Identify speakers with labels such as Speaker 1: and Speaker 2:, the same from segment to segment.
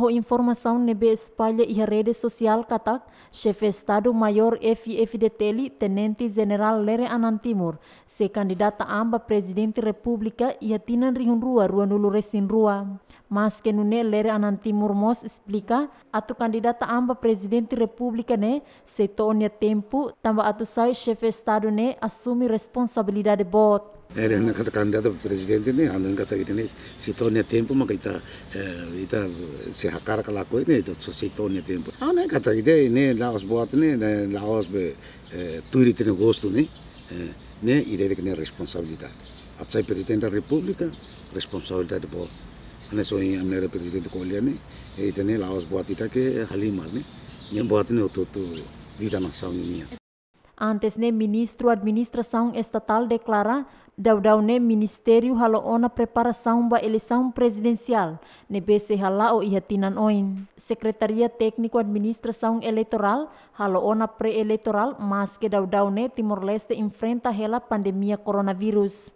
Speaker 1: ho informasaun nebe espalha iha e rede sosial katak, chefe Estado-Maior Teli, Tenente General Lere Anantimur, se candidata amba Presidente republika iha e tinan rihun rua rua nulu resin rua. Mas Kenune nune Lere Anantimur mos explica, atu candidata amba Presidente republika ne, se tonia tempu, tamba atu sai chefe Estado ne asumi responsabilidade bot.
Speaker 2: Era kata kandidata presiden ini, anu kata ini sitonya tempo maka kita kita sehakar kelaku ini itu sitonya tempo.
Speaker 1: que kata
Speaker 2: La os Laos buat La os be turi tene gosto ini presidente ide ini responsabilidade Atsai presiden Republika responsabilitas bo. Ane soalnya amne presiden kolya ini itu ini Laos buat kita ke halimar ini yang buat né o Todo, vida nossa minha.
Speaker 1: Antes ne ministro administração estatal declara dau-dau ne ministério halo ona preparação ba eleição presidencial ne bese hala o ihatinan oin. Secretaria Técnico Administração Eleitoral halo ona pré-eleitoral mas que dau-dau ne Timor-Leste enfrenta hela pandemia coronavírus.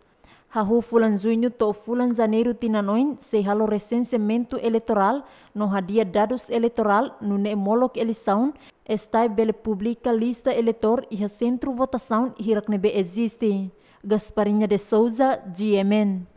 Speaker 1: Hahu fulan junho to fulan janeiro tinanoin se halo recenseamento eleitoral no hadia dados eleitoral no ne molok eleição estai bele publica lista eleitor e a centro votação hiraknebe existe. Gasparinha de Souza, GMN.